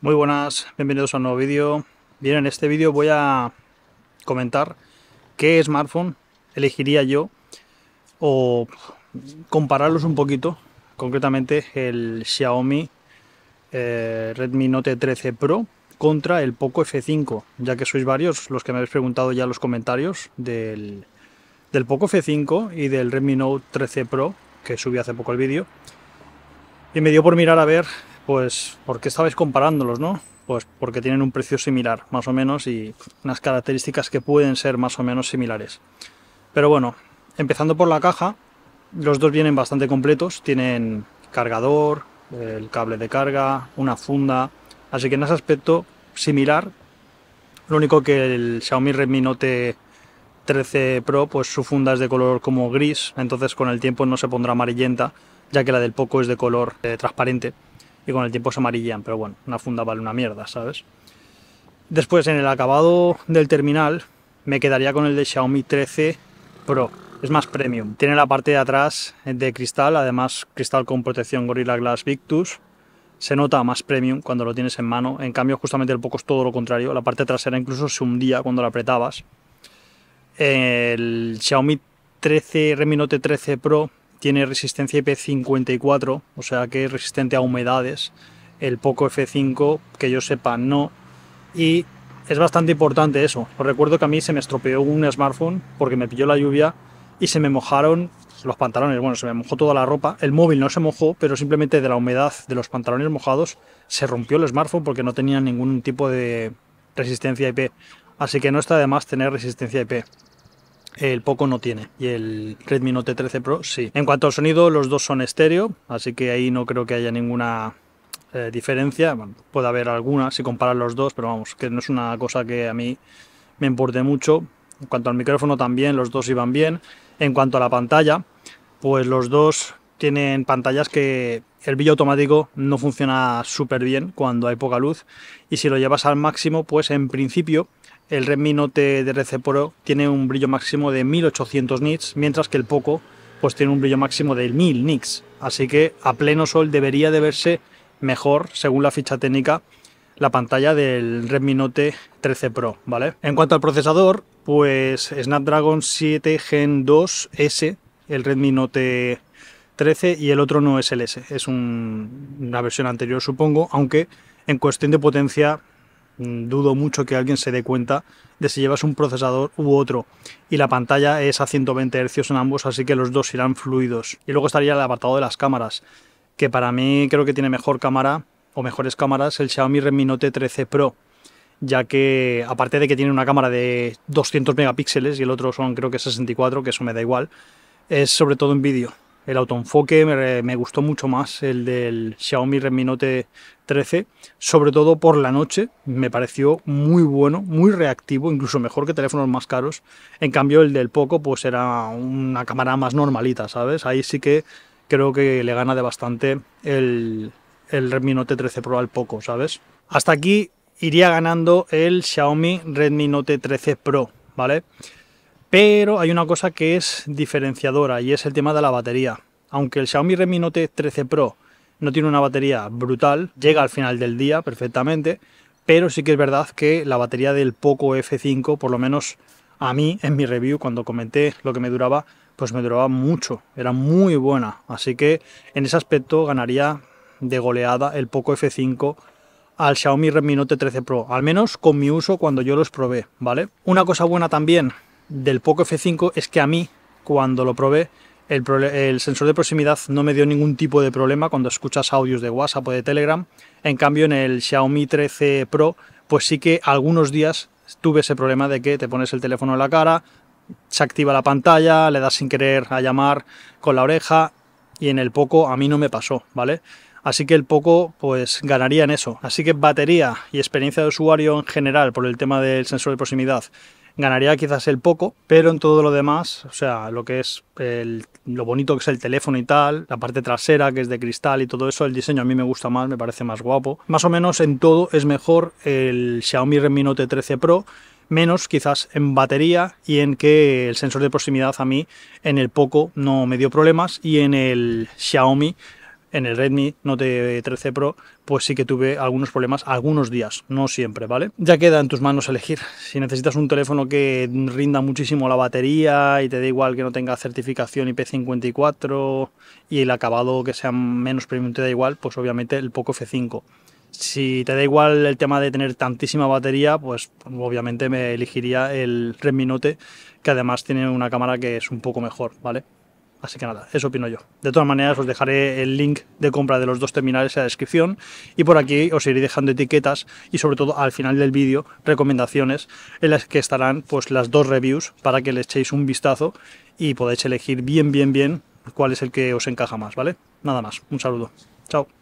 Muy buenas, bienvenidos a un nuevo vídeo. Bien, en este vídeo voy a comentar qué smartphone elegiría yo o compararlos un poquito, concretamente el Xiaomi eh, Redmi Note 13 Pro contra el Poco F5, ya que sois varios los que me habéis preguntado ya en los comentarios del, del Poco F5 y del Redmi Note 13 Pro, que subí hace poco el vídeo, y me dio por mirar a ver pues, ¿por qué estabais comparándolos, no? Pues porque tienen un precio similar, más o menos, y unas características que pueden ser más o menos similares. Pero bueno, empezando por la caja, los dos vienen bastante completos, tienen cargador, el cable de carga, una funda, así que en ese aspecto similar, lo único que el Xiaomi Redmi Note 13 Pro, pues su funda es de color como gris, entonces con el tiempo no se pondrá amarillenta, ya que la del Poco es de color eh, transparente y con el tiempo se amarillan, pero bueno, una funda vale una mierda, ¿sabes? Después en el acabado del terminal me quedaría con el de Xiaomi 13 Pro, es más premium. Tiene la parte de atrás de cristal, además cristal con protección Gorilla Glass Victus. Se nota más premium cuando lo tienes en mano. En cambio, justamente el poco es todo lo contrario. La parte trasera incluso se hundía cuando la apretabas. El Xiaomi 13 Remi Note 13 Pro tiene resistencia IP54, o sea que es resistente a humedades. El Poco F5, que yo sepa, no. Y es bastante importante eso. Os recuerdo que a mí se me estropeó un smartphone porque me pilló la lluvia y se me mojaron los pantalones. Bueno, se me mojó toda la ropa. El móvil no se mojó, pero simplemente de la humedad de los pantalones mojados se rompió el smartphone porque no tenía ningún tipo de resistencia IP. Así que no está de más tener resistencia IP el Poco no tiene y el Redmi Note 13 Pro sí. En cuanto al sonido, los dos son estéreo, así que ahí no creo que haya ninguna eh, diferencia. puede haber alguna si comparas los dos, pero vamos, que no es una cosa que a mí me importe mucho. En cuanto al micrófono también, los dos iban bien. En cuanto a la pantalla, pues los dos tienen pantallas que el brillo automático no funciona súper bien cuando hay poca luz y si lo llevas al máximo, pues en principio el Redmi Note 13 Pro tiene un brillo máximo de 1800 nits, mientras que el Poco pues tiene un brillo máximo de 1000 nits. Así que a pleno sol debería de verse mejor, según la ficha técnica, la pantalla del Redmi Note 13 Pro, ¿vale? En cuanto al procesador, pues Snapdragon 7 Gen 2 S, el Redmi Note 13 y el otro no es el S, es una versión anterior supongo, aunque en cuestión de potencia Mm, dudo mucho que alguien se dé cuenta de si llevas un procesador u otro. Y la pantalla es a 120 hercios en ambos, así que los dos irán fluidos. Y luego estaría el apartado de las cámaras, que para mí creo que tiene mejor cámara o mejores cámaras el Xiaomi Redmi Note 13 Pro, ya que aparte de que tiene una cámara de 200 megapíxeles y el otro son creo que 64, que eso me da igual, es sobre todo en vídeo el autoenfoque me, gustó mucho más el del Xiaomi Redmi Note 13, sobre todo por la noche, me pareció muy bueno, muy reactivo, incluso mejor que teléfonos más caros. En cambio, el del Poco pues era una cámara más normalita, ¿sabes? Ahí sí que creo que le gana de bastante el, el Redmi Note 13 Pro al Poco, ¿sabes? Hasta aquí iría ganando el Xiaomi Redmi Note 13 Pro, ¿vale? Pero hay una cosa que es diferenciadora y es el tema de la batería. Aunque el Xiaomi Redmi Note 13 Pro no tiene una batería brutal, llega al final del día perfectamente, pero sí que es verdad que la batería del Poco F5, por lo menos a mí en mi review cuando comenté lo que me duraba, pues me duraba mucho, era muy buena, así que en ese aspecto ganaría de goleada el Poco F5 al Xiaomi Redmi Note 13 Pro, al menos con mi uso cuando yo los probé, ¿vale? Una cosa buena también del Poco F5 es que a mí, cuando lo probé, el, sensor de proximidad no me dio ningún tipo de problema cuando escuchas audios de WhatsApp o de Telegram. En cambio, en el Xiaomi 13 Pro, pues sí que algunos días tuve ese problema de que te pones el teléfono en la cara, se activa la pantalla, le das sin querer a llamar con la oreja y en el Poco a mí no me pasó, ¿vale? Así que el Poco pues ganaría en eso. Así que batería y experiencia de usuario en general por el tema del sensor de proximidad Ganaría quizás el poco, pero en todo lo demás, o sea, lo que es lo bonito que es el teléfono y tal, la parte trasera que es de cristal y todo eso, el diseño a mí me gusta más, me parece más guapo. Más o menos en todo es mejor el Xiaomi Redmi Note 13 Pro menos quizás en batería y en que el sensor de proximidad a mí en el Poco no me dio problemas y en el Xiaomi en el Redmi Note 13 Pro, pues sí que tuve algunos problemas algunos días, no siempre, ¿vale? Ya queda en tus manos elegir. Si necesitas un teléfono que rinda muchísimo la batería y te da igual que no tenga certificación IP54 y el acabado que sea menos premium te da igual, pues obviamente el Poco F5. Si te da igual el tema de tener tantísima batería, pues obviamente me elegiría el Redmi Note, que además tiene una cámara que es un poco mejor, ¿vale? Así que nada, eso opino yo. De todas maneras, os dejaré el link de compra de los dos terminales en la descripción y por aquí os iré dejando etiquetas y sobre todo al final del vídeo recomendaciones en las que estarán pues las dos reviews para que le echéis un vistazo y podáis elegir bien, bien, bien cuál es el que os encaja más, ¿vale? Nada más, un saludo. Chao.